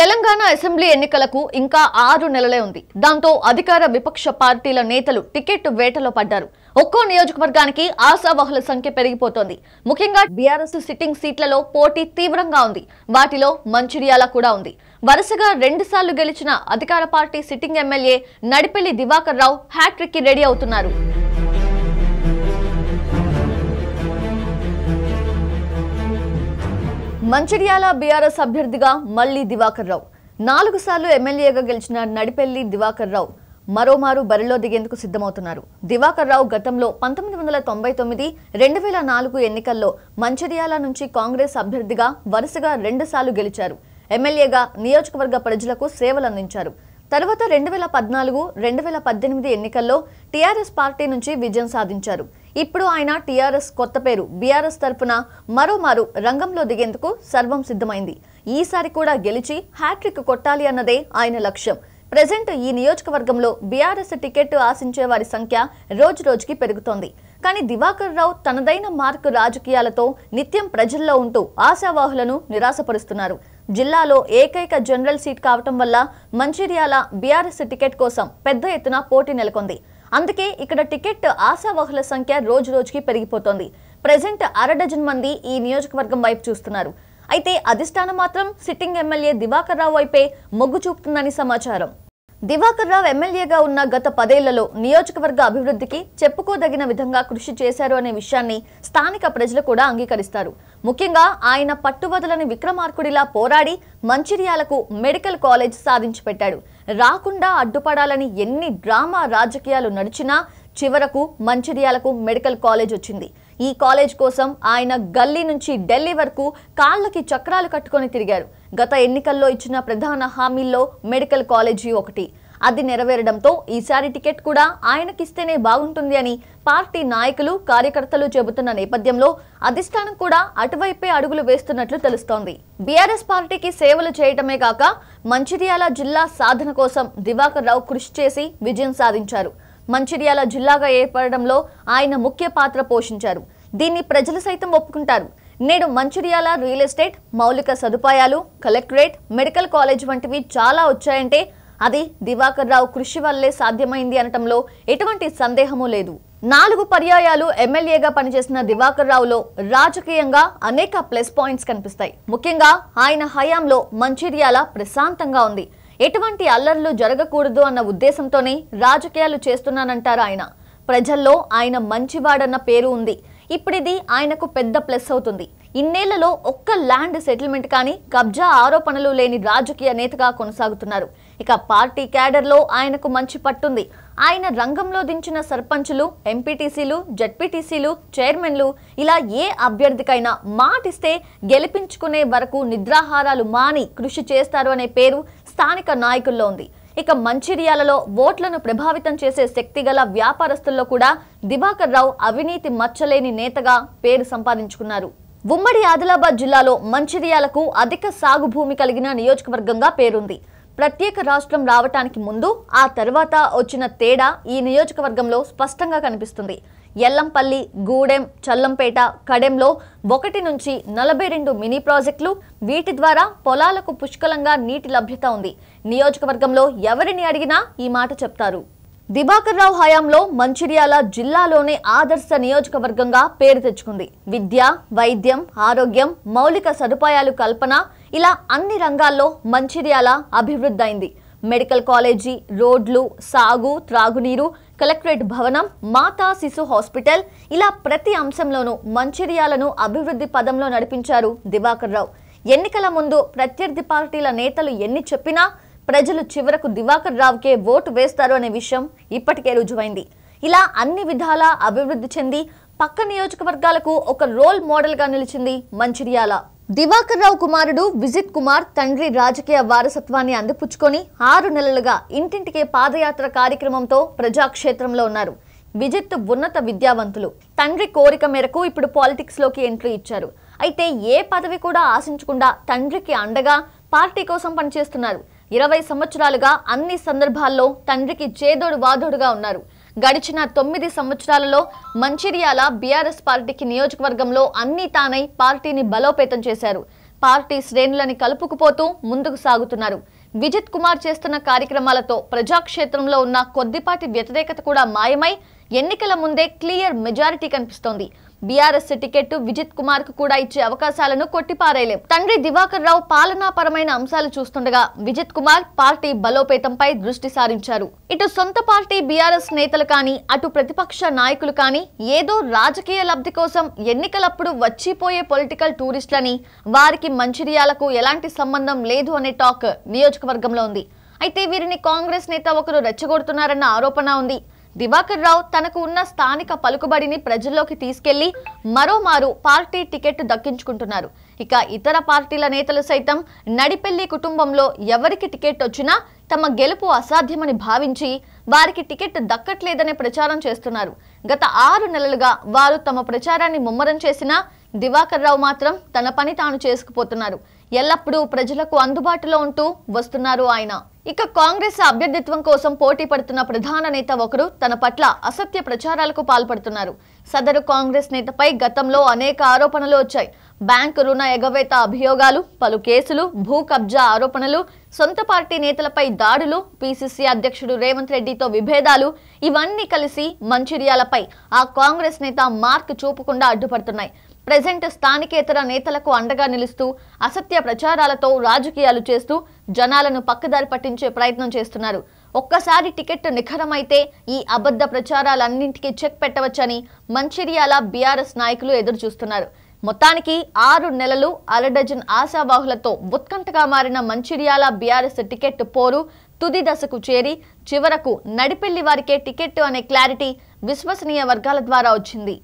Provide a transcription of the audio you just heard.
Telangana assembly ఎన్నికలకు ఇంకా ఆరు నెలలే ఉంది దాంతో అధికార విపక్ష పార్టీల నేతలు టికెట్ వేటలో పడ్డారు ఒక్కో నియోజకవర్గానికి ఆశావాహుల సంఖ్య పెరిగిపోతోంది ముఖ్యంగా బీఆర్ఎస్ సిట్టింగ్ సీట్లలో పోటీ తీవ్రంగా ఉంది వాటిలో మంచిర్యాల కూడా ఉంది వరుసగా రెండుసార్లు గెలిచిన అధికార పార్టీ sitting MLA Nadipelli Diwakar Rao hattrick కి రెడీ అవుతున్నారు మంచిర్యాల బీఆర్ఎస్ అభ్యర్థిగా మళ్లీ దివాకర్ రావు నాలుగు సార్లు ఎమ్మెల్యేగా గెలిచిన నడిపెల్లి దివాకర్ రావు మరోమారు బరిలో దిగేందుకు సిద్ధమవుతున్నారు దివాకర్ రావు గతంలో పంతొమ్మిది వందల తొంభై తొమ్మిది రెండు వేల నాలుగు ఎన్నికల్లో మంచిర్యాల నుంచి కాంగ్రెస్ అభ్యర్థిగా వరుసగా రెండుసార్లు గెలిచారు ఎమ్మెల్యేగా నియోజకవర్గ ప్రజలకు సేవలందించారు తర్వాత రెండు వేల పద్నాలుగు రెండు వేల పద్దెనిమిది ఎన్నికల్లో టీఆర్ఎస్ పార్టీ నుంచి విజయం సాధించారు ఇప్పుడు ఆయన టీఆర్ఎస్ కొత్త పేరు బీఆర్ఎస్ తరఫున మరోమారు రంగంలో దిగేందుకు సర్వం సిద్ధమైంది ఈసారి కూడా గెలిచి హ్యాట్రిక్ కొట్టాలి అన్నదే ఆయన లక్ష్యం ప్రజెంట్ ఈ నియోజకవర్గంలో బీఆర్ఎస్ టికెట్ ఆశించే వారి సంఖ్య రోజు రోజుకి పెరుగుతోంది కానీ దివాకర్ రావు తనదైన మార్కు రాజకీయాలతో నిత్యం ప్రజల్లో ఉంటూ ఆశావాహులను నిరాశపరుస్తున్నారు జిల్లాలో ఏకైక జనరల్ సీట్ కావటం వల్ల మంచిర్యాల బీఆర్ఎస్ టికెట్ కోసం పెద్ద ఎత్తున పోటీ నెలకొంది అందుకే ఇక్కడ టికెట్ ఆశావహుల సంఖ్య రోజు రోజుకి పెరిగిపోతోంది ప్రజెంట్ అర డజన్ మంది ఈ నియోజకవర్గం వైపు చూస్తున్నారు అయితే అధిష్టానం మాత్రం సిట్టింగ్ ఎమ్మెల్యే దివాకర్ రావు వైపే మొగ్గు చూపుతుందని సమాచారం దివాకర్ రావు ఎమ్మెల్యేగా ఉన్న గత పదేళ్లలో నియోజకవర్గ అభివృద్ధికి చెప్పుకోదగిన విధంగా కృషి చేశారు అనే విషయాన్ని స్థానిక ప్రజలు కూడా అంగీకరిస్తారు ముఖ్యంగా ఆయన పట్టువదలని విక్రమార్కుడిలా పోరాడి మంచిర్యాలకు మెడికల్ కాలేజ్ సాధించి పెట్టాడు రాకుండా అడ్డుపడాలని ఎన్ని డ్రామా రాజకీయాలు నడిచినా చివరకు మంచిర్యాలకు మెడికల్ కాలేజ్ వచ్చింది ఈ కాలేజ్ కోసం ఆయన గల్లీ నుంచి ఢిల్లీ వరకు కాళ్ళకి చక్రాలు కట్టుకొని తిరిగారు గత ఎన్నికల్లో ఇచ్చిన ప్రధాన హామీల్లో మెడికల్ కాలేజీ ఒకటి అది నెరవేరడంతో ఈసారి టికెట్ కూడా ఆయనకిస్తేనే బాగుంటుంది అని పార్టీ నాయకులు కార్యకర్తలు చెబుతున్న నేపథ్యంలో అధిష్టానం కూడా అటువైపే అడుగులు వేస్తున్నట్లు తెలుస్తోంది బీఆర్ఎస్ పార్టీకి సేవలు చేయటమే కాక మంచిర్యాల జిల్లా సాధన కోసం దివాకర్ రావు కృషి చేసి విజయం సాధించారు మంచిర్యాల జిల్లాగా ఏర్పడడంలో ఆయన ముఖ్య పాత్ర పోషించారు దీన్ని ప్రజలు సైతం ఒప్పుకుంటారు నేడు మంచిర్యాల రియల్ ఎస్టేట్ మౌలిక సదుపాయాలు కలెక్టరేట్ మెడికల్ కాలేజ్ వంటివి చాలా వచ్చాయంటే అది దివాకర్ రావు కృషి వల్లే సాధ్యమైంది అనటంలో ఎటువంటి సందేహమూ లేదు నాలుగు పర్యాయాలు ఎమ్మెల్యేగా పనిచేసిన దివాకర్ రావులో రాజకీయంగా అనేక ప్లస్ పాయింట్స్ కనిపిస్తాయి ముఖ్యంగా ఆయన హయాంలో మంచిర్యాల ప్రశాంతంగా ఉంది ఎటువంటి అల్లర్లు జరగకూడదు అన్న ఉద్దేశంతోనే రాజకీయాలు చేస్తున్నానంటారు ఆయన ప్రజల్లో ఆయన మంచివాడన్న పేరు ఉంది ఇప్పుడిది ఆయనకు పెద్ద ప్లస్ అవుతుంది ఇన్నేళ్లలో ఒక్క ల్యాండ్ సెటిల్మెంట్ కానీ కబ్జా ఆరోపణలు లేని రాజకీయ నేతగా కొనసాగుతున్నారు ఇక పార్టీ క్యాడర్లో ఆయనకు మంచి పట్టుంది ఆయన రంగంలో దించిన సర్పంచులు ఎంపీటీసీలు జడ్పీటీసీలు చైర్మన్లు ఇలా ఏ అభ్యర్థికైనా మాటిస్తే గెలిపించుకునే వరకు నిద్రాహారాలు మాని కృషి చేస్తారు అనే పేరు స్థానిక నాయకుల్లో ఉంది ఇక మంచిర్యాలలో ఓట్లను ప్రభావితం చేసే శక్తిగల వ్యాపారస్తుల్లో కూడా దివాకర్ రావు అవినీతి మచ్చలేని నేతగా పేరు సంపాదించుకున్నారు ఉమ్మడి ఆదిలాబాద్ జిల్లాలో మంచిర్యాలకు అధిక సాగు భూమి కలిగిన నియోజకవర్గంగా పేరుంది ప్రత్యేక రాష్ట్రం రావటానికి ముందు ఆ తర్వాత వచ్చిన తేడా ఈ నియోజకవర్గంలో స్పష్టంగా కనిపిస్తుంది ఎల్లంపల్లి గూడెం చల్లంపేట కడెంలో ఒకటి నుంచి నలభై రెండు మినీ ప్రాజెక్టులు వీటి ద్వారా పొలాలకు పుష్కలంగా నీటి లభ్యత ఉంది నియోజకవర్గంలో ఎవరిని అడిగినా ఈ మాట చెప్తారు దివాకర్ రావు హయాంలో మంచిర్యాల జిల్లాలోనే ఆదర్శ నియోజకవర్గంగా పేరు తెచ్చుకుంది విద్య వైద్యం ఆరోగ్యం మౌలిక సదుపాయాలు కల్పన ఇలా అన్ని రంగాల్లో మంచిర్యాల అభివృద్ధి అయింది మెడికల్ కాలేజీ రోడ్లు సాగు త్రాగునీరు కలెక్టరేట్ భవనం మాతా శిశు హాస్పిటల్ ఇలా ప్రతి అంశంలోనూ మంచిర్యాలను అభివృద్ధి పదంలో నడిపించారు దివాకర్ రావు ఎన్నికల ముందు ప్రత్యర్థి పార్టీల నేతలు ఎన్ని చెప్పినా ప్రజలు చివరకు దివాకర్ రావుకే ఓటు వేస్తారు అనే విషయం ఇప్పటికే రుజువైంది ఇలా అన్ని విధాలా అభివృద్ధి చెంది పక్క నియోజకవర్గాలకు ఒక రోల్ మోడల్గా నిలిచింది మంచిర్యాల దివాకర్ రావు కుమారుడు విజిత్ కుమార్ తండ్రి రాజకీయ వారసత్వాన్ని అందిపుచ్చుకొని ఆరు నెలలుగా ఇంటింటికే పాదయాత్ర కార్యక్రమంతో ప్రజాక్షేత్రంలో ఉన్నారు విజిత్ ఉన్నత విద్యావంతులు తండ్రి కోరిక మేరకు ఇప్పుడు పాలిటిక్స్లోకి ఎంట్రీ ఇచ్చారు అయితే ఏ పదవి కూడా ఆశించకుండా తండ్రికి అండగా పార్టీ కోసం పనిచేస్తున్నారు ఇరవై సంవత్సరాలుగా అన్ని సందర్భాల్లో తండ్రికి చేదోడు వాదోడుగా ఉన్నారు గడిచిన తొమ్మిది సంవత్సరాలలో మంచిర్యాల బీఆర్ఎస్ పార్టీకి నియోజకవర్గంలో అన్ని తానై పార్టీని బలోపేతం చేశారు పార్టీ శ్రేణులని కలుపుకుపోతూ ముందుకు సాగుతున్నారు విజిత్ కుమార్ చేస్తున్న కార్యక్రమాలతో ప్రజాక్షేత్రంలో ఉన్న కొద్దిపాటి వ్యతిరేకత కూడా మాయమై ఎన్నికల ముందే క్లియర్ మెజారిటీ కనిపిస్తోంది బీఆర్ఎస్ టికెట్ విజిత్ కుమార్ కు కూడా ఇచ్చే అవకాశాలను కొట్టిపారేయలేం తండ్రి దివాకర్ రావు పాలనాపరమైన అంశాలు చూస్తుండగా విజిత్ కుమార్ పార్టీ బలోపేతంపై దృష్టి సారించారు ఇటు సొంత పార్టీ బీఆర్ఎస్ నేతలు కానీ అటు ప్రతిపక్ష నాయకులు కానీ ఏదో రాజకీయ లబ్ధి కోసం ఎన్నికలప్పుడు వచ్చిపోయే పొలిటికల్ టూరిస్టులని వారికి మంచిర్యాలకు ఎలాంటి సంబంధం లేదు అనే టాక్ నియోజకవర్గంలో ఉంది అయితే వీరిని కాంగ్రెస్ నేత ఒకరు రెచ్చగొడుతున్నారన్న ఆరోపణ ఉంది దివాకర్ రావు తనకు ఉన్న స్థానిక పలుకుబడిని ప్రజల్లోకి తీసుకెళ్లి మరోమారు పార్టీ టికెట్ దక్కించుకుంటున్నారు ఇక ఇతర పార్టీల నేతలు సైతం నడిపెల్లి కుటుంబంలో ఎవరికి టికెట్ వచ్చినా తమ గెలుపు అసాధ్యమని భావించి వారికి టికెట్ దక్కట్లేదనే ప్రచారం చేస్తున్నారు గత ఆరు నెలలుగా వారు తమ ప్రచారాన్ని ముమ్మరం చేసినా దివాకర్ రావు మాత్రం తన పని తాను చేసుకుపోతున్నారు ఎల్లప్పుడూ ప్రజలకు అందుబాటులో ఉంటూ వస్తున్నారు ఆయన ఇక కాంగ్రెస్ అభ్యర్థిత్వం కోసం పోటీ పడుతున్న ప్రధాన నేత ఒకరు తన పట్ల అసత్య ప్రచారాలకు పాల్పడుతున్నారు సదరు కాంగ్రెస్ నేతపై గతంలో అనేక ఆరోపణలు వచ్చాయి బ్యాంకు రుణ ఎగవేత అభియోగాలు పలు కేసులు భూ కబ్జా ఆరోపణలు సొంత పార్టీ నేతలపై దాడులు పిసిసి అధ్యక్షుడు రేవంత్ రెడ్డితో విభేదాలు ఇవన్నీ కలిసి మంచిర్యాలపై ఆ కాంగ్రెస్ నేత మార్క్ చూపకుండా అడ్డుపడుతున్నాయి ప్రజెంట్ స్థానికేతర నేతలకు అండగా నిలుస్తూ అసత్య ప్రచారాలతో రాజకీయాలు చేస్తూ జనాలను పక్కదారి పట్టించే ప్రయత్నం చేస్తున్నారు ఒక్కసారి టికెట్ నిఖరమైతే ఈ అబద్ధ ప్రచారాలన్నింటికీ చెక్ పెట్టవచ్చని మంచిర్యాల బీఆర్ఎస్ నాయకులు ఎదురు చూస్తున్నారు మొత్తానికి ఆరు నెలలు అరడజన్ ఆశావాహులతో ఉత్కంఠగా మారిన మంచిర్యాల బీఆర్ఎస్ టికెట్ పోరు తుది దశకు చేరి చివరకు నడిపెళ్లి వారికే టికెట్ అనే క్లారిటీ విశ్వసనీయ వర్గాల ద్వారా వచ్చింది